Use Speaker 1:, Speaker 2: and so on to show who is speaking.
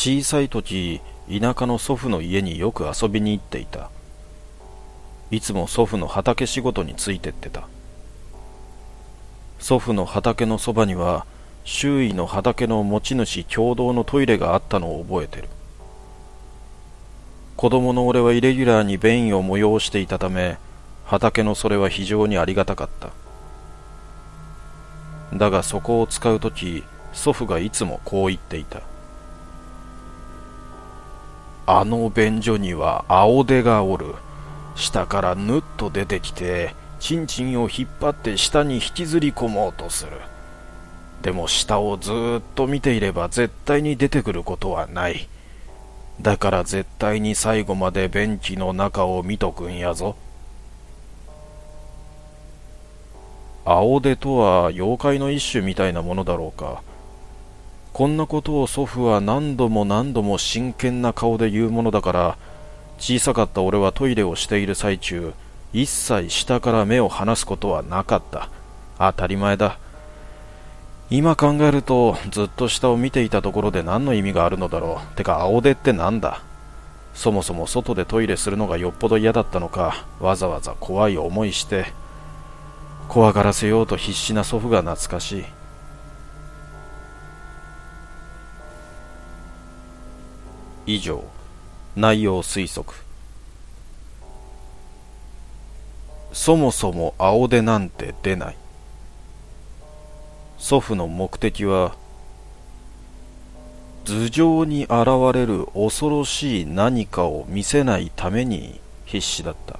Speaker 1: 小さい時田舎の祖父の家によく遊びに行っていたいつも祖父の畑仕事についてってた祖父の畑のそばには周囲の畑の持ち主共同のトイレがあったのを覚えてる子供の俺はイレギュラーに便意を催していたため畑のそれは非常にありがたかっただがそこを使う時祖父がいつもこう言っていた「あの便所には青出がおる。下からぬっと出てきて、ちんちんを引っ張って下に引きずり込もうとする。でも下をずっと見ていれば絶対に出てくることはない。だから絶対に最後まで便器の中を見とくんやぞ。青出とは妖怪の一種みたいなものだろうか。こんなことを祖父は何度も何度も真剣な顔で言うものだから小さかった俺はトイレをしている最中一切下から目を離すことはなかった当たり前だ今考えるとずっと下を見ていたところで何の意味があるのだろうてか青出って何だそもそも外でトイレするのがよっぽど嫌だったのかわざわざ怖い思いして怖がらせようと必死な祖父が懐かしい以上内容推測そもそも青出なんて出ない祖父の目的は頭上に現れる恐ろしい何かを見せないために必死だった